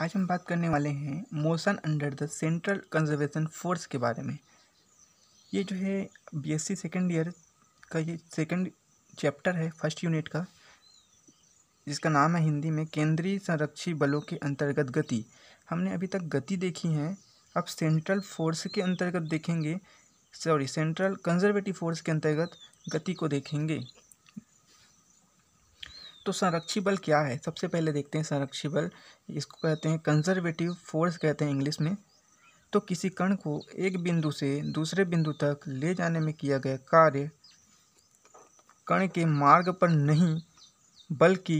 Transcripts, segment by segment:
आज हम बात करने वाले हैं motion under the central conservation force के बारे में ये जो है बीएससी सेकेंड ईयर का ये सेकेंड चैप्टर है फर्स्ट यूनिट का जिसका नाम है हिंदी में केंद्रीय संरक्षी बलों के अंतर्गत गति हमने अभी तक गति देखी है अब सेंट्रल फोर्स के अंतर्गत देखेंगे सॉरी सेंट्रल कंजर्वेटिव फोर्स के अंतर्गत गति को देखेंगे तो संरक्षी बल क्या है सबसे पहले देखते हैं संरक्षी बल इसको कहते हैं कंजर्वेटिव फोर्स कहते हैं इंग्लिश में तो किसी कण को एक बिंदु से दूसरे बिंदु तक ले जाने में किया गया कार्य कण के मार्ग पर नहीं बल्कि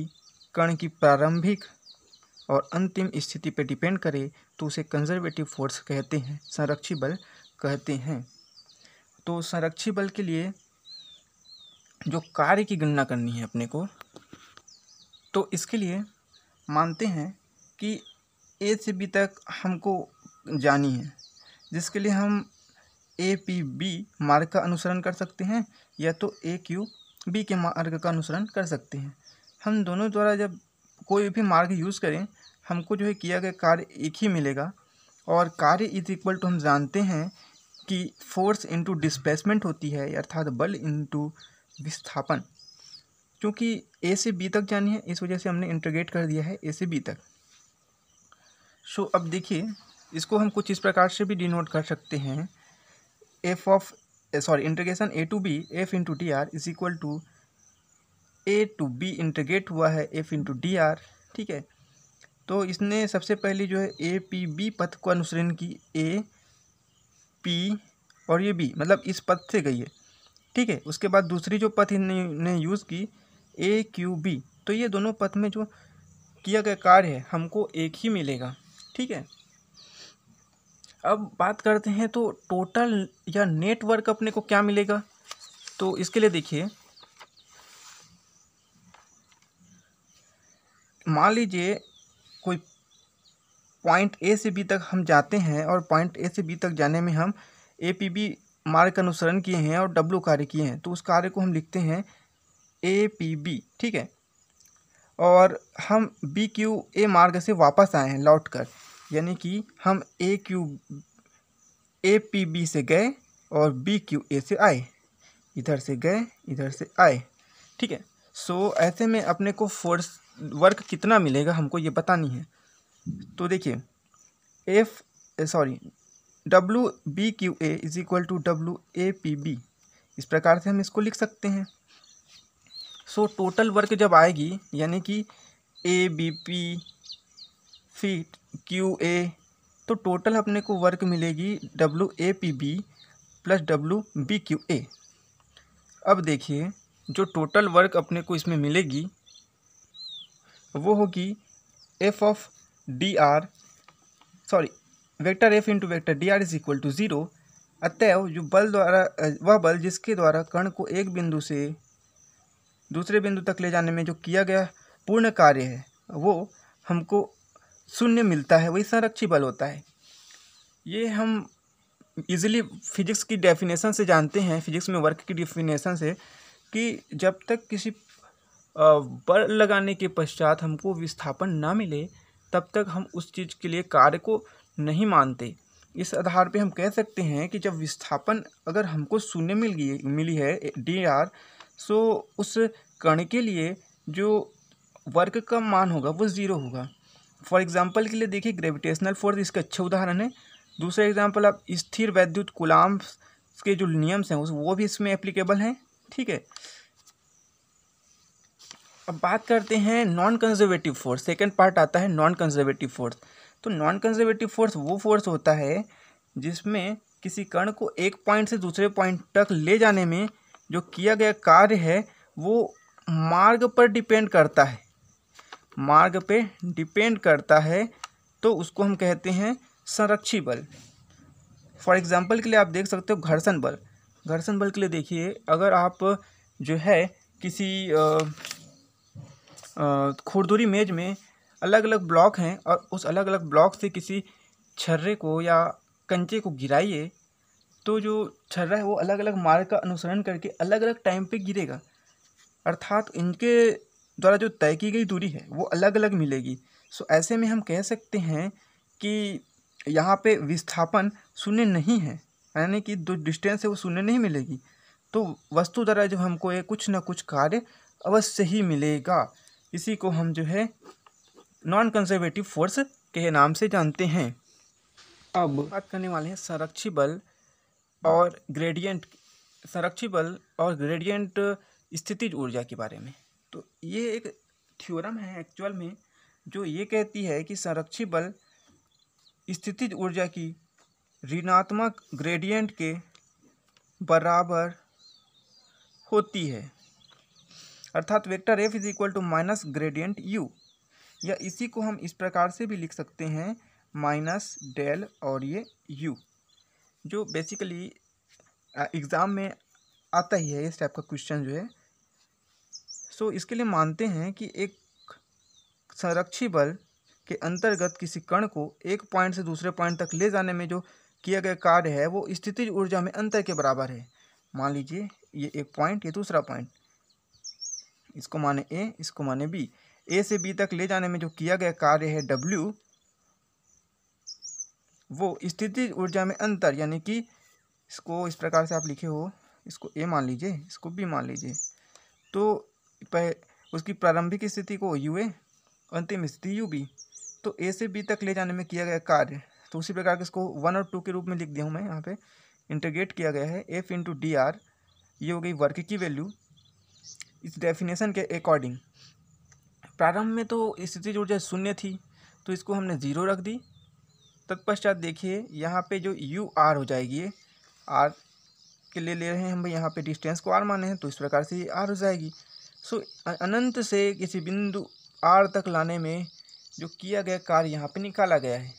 कण की प्रारंभिक और अंतिम स्थिति पर डिपेंड करे तो उसे कंजर्वेटिव फोर्स कहते हैं संरक्षी बल कहते हैं तो संरक्षी बल के लिए जो कार्य की गणना करनी है अपने को तो इसके लिए मानते हैं कि ए से बी तक हमको जानी है जिसके लिए हम ए पी बी मार्ग का अनुसरण कर सकते हैं या तो ए क्यू बी के मार्ग का अनुसरण कर सकते हैं हम दोनों द्वारा जब कोई भी मार्ग यूज़ करें हमको जो है किया गया कार्य एक ही मिलेगा और कार्य इज इक्वल टू हम जानते हैं कि फोर्स इंटू डिस्प्लेसमेंट होती है अर्थात बल इंटू विस्थापन क्योंकि ए से बी तक जानी है इस वजह से हमने इंटरग्रेट कर दिया है ए से बी तक सो अब देखिए इसको हम कुछ इस प्रकार से भी डिनोट कर सकते हैं F of sorry integration A to B F into D R is equal to A to B integrate हुआ है एफ इंटू डी आर ठीक है तो इसने सबसे पहले जो है ए पी बी पथ को अनुसरण की ए पी और ये बी मतलब इस पथ से गई है ठीक है उसके बाद दूसरी जो पथ इन्होंने यूज़ की ए क्यू बी तो ये दोनों पथ में जो किया गया कार्य है हमको एक ही मिलेगा ठीक है अब बात करते हैं तो टोटल या नेटवर्क अपने को क्या मिलेगा तो इसके लिए देखिए मान लीजिए कोई पॉइंट ए से बी तक हम जाते हैं और पॉइंट ए से बी तक जाने में हम ए पी बी मार्ग का अनुसरण किए हैं और डब्लू कार्य किए हैं तो उस कार्य को हम लिखते हैं ए पी बी ठीक है और हम बी क्यू ए मार्ग से वापस आए हैं लौट कर यानी कि हम A Q A P B से गए और बी क्यू ए से आए इधर से गए इधर से आए ठीक है सो so, ऐसे में अपने को फोर्स वर्क कितना मिलेगा हमको ये बतानी है तो देखिए F sorry W B Q A is equal to W A P B इस प्रकार से हम इसको लिख सकते हैं सो टोटल वर्क जब आएगी यानी कि A B P C Q A तो टोटल अपने को वर्क मिलेगी W A P B plus W B Q A अब देखिए जो टोटल वर्क अपने को इसमें मिलेगी वो होगी F of D R sorry vector F into vector D R is equal to zero अतएव जो बल द्वारा वह बल जिसके द्वारा कण को एक बिंदु से दूसरे बिंदु तक ले जाने में जो किया गया पूर्ण कार्य है वो हमको शून्य मिलता है वही संरक्षी बल होता है ये हम इजीली फिजिक्स की डेफिनेशन से जानते हैं फिजिक्स में वर्क की डेफिनेशन से कि जब तक किसी बल लगाने के पश्चात हमको विस्थापन ना मिले तब तक हम उस चीज़ के लिए कार्य को नहीं मानते इस आधार पे हम कह सकते हैं कि जब विस्थापन अगर हमको शून्य मिल गई मिली है डी आर सो उस कण के लिए जो वर्क का मान होगा वो ज़ीरो होगा फॉर एग्जाम्पल के लिए देखिए ग्रेविटेशनल फोर्स इसका अच्छा उदाहरण है दूसरा एग्जाम्पल आप स्थिर वैद्युत कुलाम्स के जो नियम्स हैं वो भी इसमें एप्लीकेबल हैं ठीक है अब बात करते हैं non conservative force second part आता है नॉन कंजर्वेटिव फोर्स तो नॉन कंजर्वेटिव फोर्स वो फोर्स होता है जिसमें किसी कण को एक पॉइंट से दूसरे पॉइंट तक ले जाने में जो किया गया कार्य है वो मार्ग पर डिपेंड करता है मार्ग पे डिपेंड करता है तो उसको हम कहते हैं संरक्षी बल फॉर एग्ज़ाम्पल के लिए आप देख सकते हो घर्षण बल घर्षण बल के लिए देखिए अगर आप जो है किसी खुरदुरी मेज में अलग अलग ब्लॉक हैं और उस अलग अलग ब्लॉक से किसी छर्रे को या कंचे को गिराइए तो जो छर्रा है वो अलग अलग मार्ग का अनुसरण करके अलग अलग टाइम पे गिरेगा अर्थात इनके द्वारा जो तय की गई दूरी है वो अलग अलग मिलेगी सो ऐसे में हम कह सकते हैं कि यहाँ पे विस्थापन शून्य नहीं है यानी कि जो डिस्टेंस है वो शून्य नहीं मिलेगी तो वस्तु द्वारा जो हमको ये कुछ ना कुछ कार्य अवश्य ही मिलेगा इसी को हम जो है नॉन कंजर्वेटिव फोर्स के नाम से जानते हैं अब बात करने वाले हैं संरक्षी बल और ग्रेडियंट संरक्षी बल और ग्रेडियंट स्थितिज ऊर्जा के बारे में तो ये एक थ्योरम है एक्चुअल में जो ये कहती है कि संरक्षी बल स्थितिज ऊर्जा की ऋणात्मक ग्रेडियंट के बराबर होती है अर्थात vector F is equal to minus gradient U या इसी को हम इस प्रकार से भी लिख सकते हैं माइनस डेल और ये यू जो बेसिकली एग्ज़ाम में आता ही है इस टाइप का क्वेश्चन जो है सो so, इसके लिए मानते हैं कि एक संरक्षी बल के अंतर्गत किसी कण को एक पॉइंट से दूसरे पॉइंट तक ले जाने में जो किया गया कार्य है वो स्थिति ऊर्जा में अंतर के बराबर है मान लीजिए ये एक पॉइंट ये दूसरा पॉइंट इसको माने ए इसको माने बी ए से बी तक ले जाने में जो किया गया कार्य है डब्ल्यू वो स्थिति ऊर्जा में अंतर यानी कि इसको इस प्रकार से आप लिखे हो इसको ए मान लीजिए इसको बी मान लीजिए तो उसकी प्रारंभिक स्थिति को यू ए अंतिम स्थिति यू बी तो ए से बी तक ले जाने में किया गया कार्य तो उसी प्रकार के इसको वन और टू के रूप में लिख दिया हूँ मैं यहाँ पे इंटरग्रेट किया गया है एफ इंटू डी आर ये हो गई वर्क की वैल्यू इस डेफिनेशन के अकॉर्डिंग प्रारंभ में तो स्थिति ऊर्जा शून्य थी तो इसको हमने ज़ीरो रख दी तत्पश्चात देखिए यहाँ पे जो यू आर हो जाएगी आर के लिए ले रहे हैं हम भाई यहाँ पे डिस्टेंस को आर माने हैं तो इस प्रकार से ये आर हो जाएगी सो अनंत से किसी बिंदु आर तक लाने में जो किया गया कार्य यहाँ पे निकाला गया है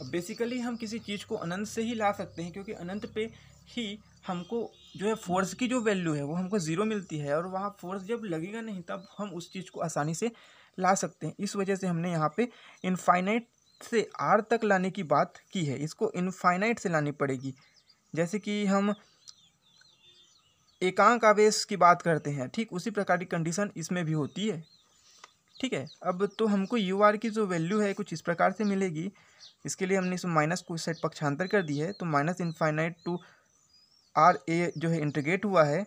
अब बेसिकली हम किसी चीज़ को अनंत से ही ला सकते हैं क्योंकि अनंत पे ही हमको जो है फोर्स की जो वैल्यू है वो हमको ज़ीरो मिलती है और वहाँ फोर्स जब लगेगा नहीं तब हम उस चीज़ को आसानी से ला सकते हैं इस वजह से हमने यहाँ पे इनफाइनाइट से आर तक लाने की बात की है इसको इनफाइनाइट से लानी पड़ेगी जैसे कि हम एकांक आवेश की बात करते हैं ठीक उसी प्रकार की कंडीशन इसमें भी होती है ठीक है अब तो हमको यू आर की जो वैल्यू है कुछ इस प्रकार से मिलेगी इसके लिए हमने इसमें माइनस को सेट पक्षांतर कर दी है तो minus infinite to R A जो है इंटीग्रेट हुआ है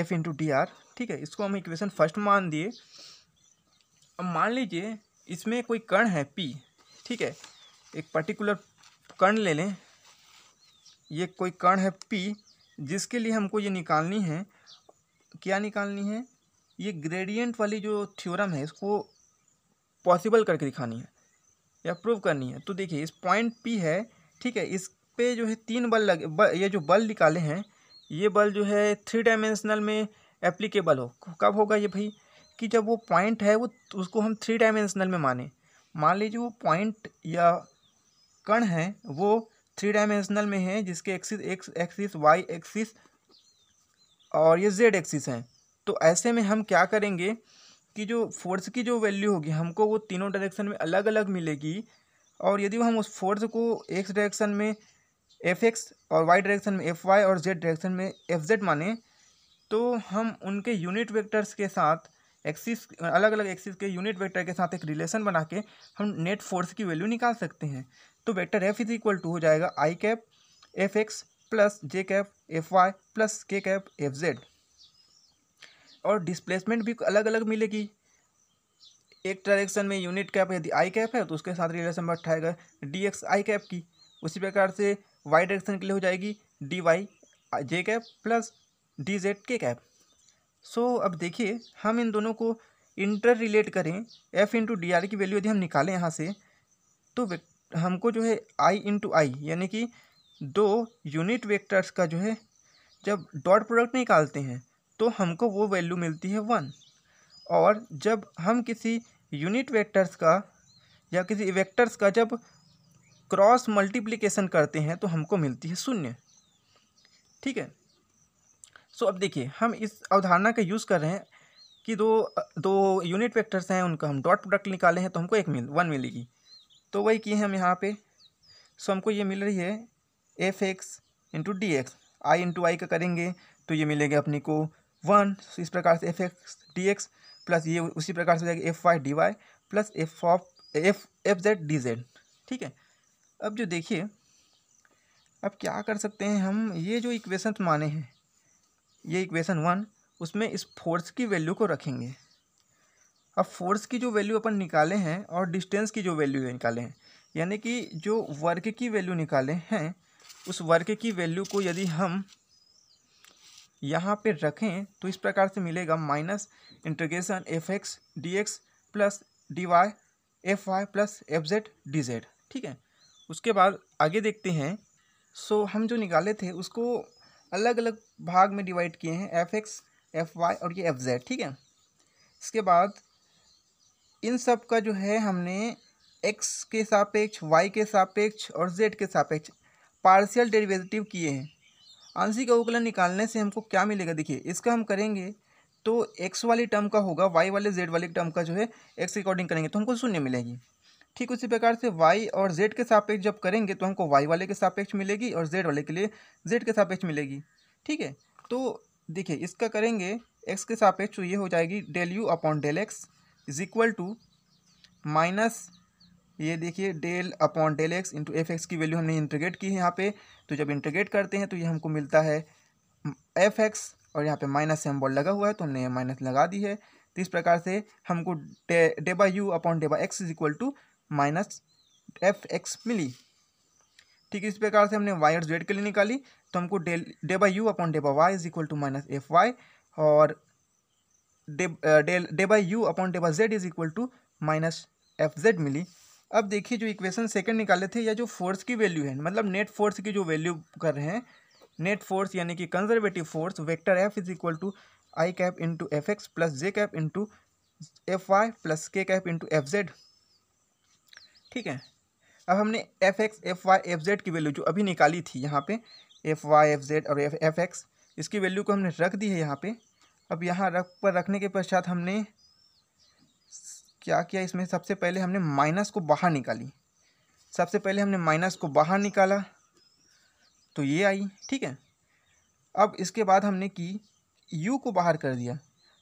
एफ इंटू डी आर ठीक है इसको हम इक्वेशन फर्स्ट मान दिए अब मान लीजिए इसमें कोई कण है पी ठीक है एक पर्टिकुलर कर्ण ले लें ये कोई कर्ण है पी जिसके लिए हमको ये निकालनी है क्या निकालनी है ये ग्रेडियंट वाली जो थ्योरम है इसको पॉसिबल करके दिखानी है या प्रूव करनी है तो देखिए इस पॉइंट पी है ठीक है इस पे जो है तीन बल लगे ब, ये जो बल निकाले हैं ये बल जो है थ्री डायमेंशनल में एप्लीकेबल हो कब होगा ये भाई कि जब वो पॉइंट है वो उसको हम थ्री डायमेंशनल में माने मान लीजिए वो पॉइंट या कण है वो थ्री डायमेंशनल में है जिसके axis X axis Y axis और ये जेड एक्सिस हैं तो ऐसे में हम क्या करेंगे कि जो फोर्स की जो वैल्यू होगी हमको वो तीनों डायरेक्शन में अलग अलग मिलेगी और यदि हम उस फोर्स को एक्स डायरेक्शन में एफ एक्स और वाई डायरेक्शन में एफ वाई और जेड डायरेक्शन में एफ जेड माने तो हम उनके यूनिट वेक्टर्स के साथ एक्सिस अलग अलग एक्सिस के यूनिट वेक्टर के साथ एक रिलेशन बना के हम नेट फोर्स की वैल्यू निकाल सकते हैं तो vector F is equal to हो जाएगा I cap F X plus J cap F Y plus K cap F Z और डिस्प्लेसमेंट भी अलग अलग मिलेगी एक डायरेक्शन में यूनिट कैप यदि आई कैप है तो उसके साथ रिलेशन बैठाएगा डी एक्स आई कैप की उसी प्रकार से वाई डायरेक्शन के लिए हो जाएगी D Y J cap plus D Z K cap so अब देखिए हम इन दोनों को इंटर रिलेट करें एफ इंटू डी आर की वैल्यू यदि हम निकालें यहाँ से तो हमको जो है आई इंटू आई यानी कि दो यूनिट वेक्टर्स का जो है जब डॉट प्रोडक्ट निकालते हैं तो हमको वो वैल्यू मिलती है वन और जब हम किसी यूनिट वेक्टर्स का या किसी वेक्टर्स का जब क्रॉस मल्टीप्लिकेशन करते हैं तो हमको मिलती है शून्य ठीक है सो अब देखिए हम इस अवधारणा का यूज़ कर रहे हैं कि दो दो यूनिट वेक्टर्स हैं उनका हम डॉट प्रोडक्ट निकाले हैं तो हमको एक मिल वन मिलेगी तो वही किए हम यहाँ पे सो हमको ये मिल रही है F X into D X I into I का करेंगे तो ये मिलेगा अपने को वन इस प्रकार से F X D X plus ये उसी प्रकार से हो जाएगा F Y D Y plus F of F F Z D Z ठीक है अब जो देखिए अब क्या कर सकते हैं हम ये जो इक्वेशन माने हैं ये इक्वेशन वन उसमें इस फोर्स की वैल्यू को रखेंगे अब फोर्स की जो वैल्यू अपन निकाले हैं और डिस्टेंस की जो वैल्यू निकाले हैं यानी कि जो वर्क की वैल्यू निकाले हैं उस वर्क की वैल्यू को यदि हम यहाँ पे रखें तो इस प्रकार से मिलेगा minus integration F X D X plus D Y F Y plus F Z D Z ठीक है उसके बाद आगे देखते हैं सो हम जो निकाले थे उसको अलग अलग भाग में डिवाइड किए हैं एफ एक्स एफ वाई और ये एफ जेड ठीक है इसके बाद इन सब का जो है हमने एक्स के सापेक्ष वाई के सापेक्ष और जेड के सापेक्ष पार्शियल डेरिवेटिव किए हैं आंशिक अवकलन निकालने से हमको क्या मिलेगा देखिए इसका हम करेंगे तो एक्स वाली टर्म का होगा वाई वाले जेड वाले टर्म का जो है एक्स रिकॉर्डिंग करेंगे तो हमको शून्य मिलेगी ठीक उसी प्रकार से y और z के सापेक्ष जब करेंगे तो हमको y वाले के सापेक्ष मिलेगी और z वाले के लिए z के सापेक्ष मिलेगी ठीक है तो देखिए इसका करेंगे x के सापेक्ष तो ये हो जाएगी del u upon del X is equal to minus ये देखिए del upon del X into F X की वैल्यू हमने इंटीग्रेट की है यहाँ पे तो जब इंटीग्रेट करते हैं तो ये हमको मिलता है एफ एक्स और यहाँ पे माइनस से लगा हुआ है तो हमने माइनस लगा दी है तो इस प्रकार से हमको D D by U upon D by X is equal to minus F X मिली ठीक इस प्रकार से हमने वाई और जेड के लिए निकाली तो हमको D D by U upon D by Y is equal to minus F Y और D D by U upon D by Z is equal to minus F Z मिली अब देखिए जो इक्वेशन सेकंड निकाले थे या जो फोर्स की वैल्यू है मतलब नेट फोर्स की जो वैल्यू कर रहे हैं नेट फोर्स यानी कि conservative force vector F is equal to I cap into F X plus J cap into F Y plus K cap into F Z ठीक है अब हमने F X F Y F Z की value जो अभी निकाली थी यहाँ पे एफ वाई एफ जेड और एफ एफ एक्स इसकी वैल्यू को हमने रख दी है यहाँ पे अब यहाँ रख पर रखने के पश्चात हमने क्या किया इसमें सबसे पहले हमने माइनस को बाहर निकाली सबसे पहले हमने माइनस को बाहर निकाला तो ये आई ठीक है अब इसके बाद हमने की यू को बाहर कर दिया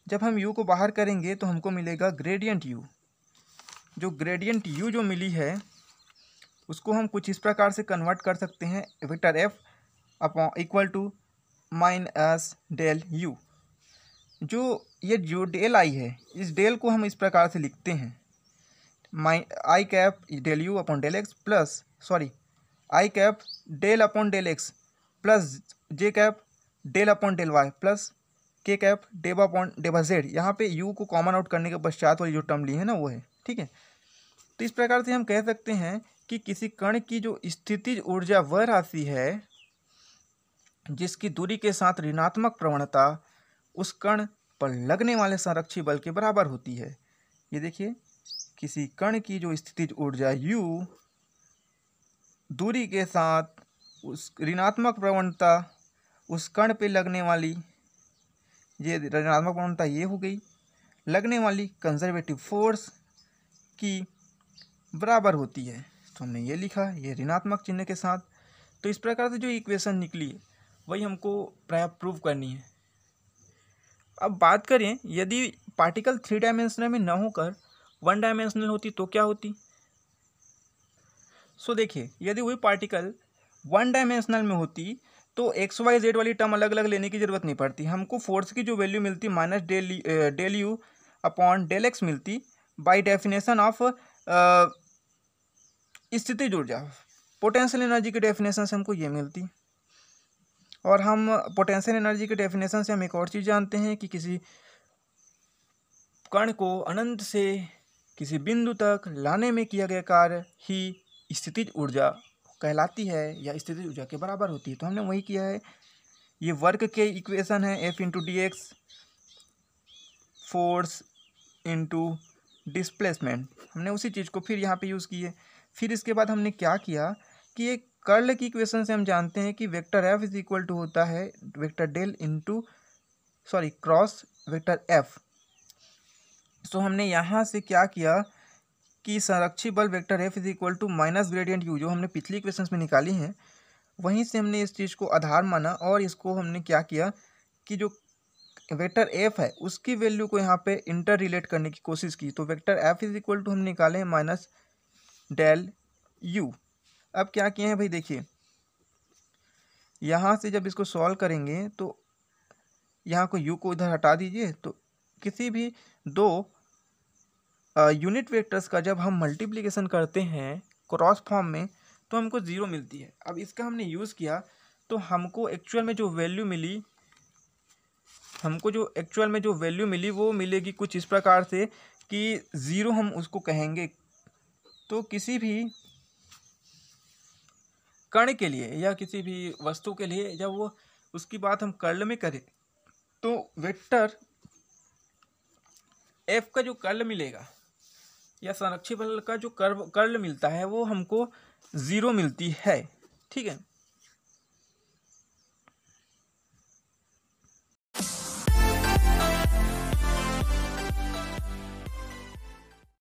जब हम यू को बाहर करेंगे तो हमको मिलेगा ग्रेडियंट यू जो ग्रेडियंट यू जो मिली है उसको हम कुछ इस प्रकार से कन्वर्ट कर सकते हैं vector F upon equal to minus del U जो ये जो डेल आई है इस डेल को हम इस प्रकार से लिखते हैं minus I cap del U upon del X plus sorry I cap del upon del X plus J cap del upon del Y plus K cap del upon del Z यहाँ पे you को common out करने के पश्चात वाली जो term ली है ना वो है ठीक है तो इस प्रकार से हम कह सकते हैं कि किसी कण की जो स्थितिज ऊर्जा वह राशि है जिसकी दूरी के साथ ऋणात्मक प्रवणता उस कण पर लगने वाले संरक्षी बल के बराबर होती है ये देखिए किसी कण की जो स्थितिज ऊर्जा u दूरी के साथ उस ऋणात्मक प्रवणता उस कण पे लगने वाली ये ऋणात्मक प्रवणता ये हो गई लगने वाली कंजर्वेटिव फोर्स की बराबर होती है तो हमने ये लिखा ये ऋणात्मक चिन्ह के साथ तो इस प्रकार से जो इक्वेशन निकली है वही हमको प्राय प्रूव करनी है अब बात करें यदि पार्टिकल थ्री डायमेंशनल में ना होकर वन डायमेंशनल होती तो क्या होती सो देखिए यदि वही पार्टिकल वन डायमेंशनल में होती तो एक्स वाई जेड वाली टर्म अलग अलग लेने की ज़रूरत नहीं पड़ती हमको फोर्स की जो वैल्यू मिलती minus del del U upon del X मिलती बाई डेफिनेशन ऑफ स्थिति ऊर्जा पोटेंशियल एनर्जी की डेफिनेशन से हमको ये मिलती और हम पोटेंशियल एनर्जी के डेफिनेशन से हम एक और चीज़ जानते हैं कि किसी कण को अनंत से किसी बिंदु तक लाने में किया गया कार्य ही स्थितिज ऊर्जा कहलाती है या स्थितिज ऊर्जा के बराबर होती है तो हमने वही किया है ये वर्क के इक्वेशन है F into D X force into displacement हमने उसी चीज़ को फिर यहाँ पे यूज़ किए फिर इसके बाद हमने क्या किया कि एक कर्ल की इक्वेशन से हम जानते हैं कि vector F is equal to होता है vector del into sorry cross vector F so हमने यहाँ से क्या किया कि संरक्षी बल vector F is equal to minus gradient U जो हमने पिछली इक्वेशन में निकाली हैं वहीं से हमने इस चीज़ को आधार माना और इसको हमने क्या किया कि जो वेक्टर एफ है उसकी वैल्यू को यहाँ पे इंटर रिलेट करने की कोशिश की तो vector F is equal to हम निकालें माइनस डेल यू अब क्या किए हैं भाई देखिए यहाँ से जब इसको सॉल्व करेंगे तो यहाँ को यू को इधर हटा दीजिए तो किसी भी दो यूनिट वेक्टर्स का जब हम मल्टीप्लिकेशन करते हैं क्रॉस फॉर्म में तो हमको ज़ीरो मिलती है अब इसका हमने यूज़ किया तो हमको एक्चुअल में जो वैल्यू मिली हमको जो एक्चुअल में जो वैल्यू मिली वो मिलेगी कुछ इस प्रकार से कि ज़ीरो हम उसको कहेंगे तो किसी भी कण के लिए या किसी भी वस्तु के लिए जब वो उसकी बात हम कर्ल में करें तो वेक्टर एफ का जो कर्ल मिलेगा या संरक्षित बल का जो कर्व कर्ल मिलता है वो हमको ज़ीरो मिलती है ठीक है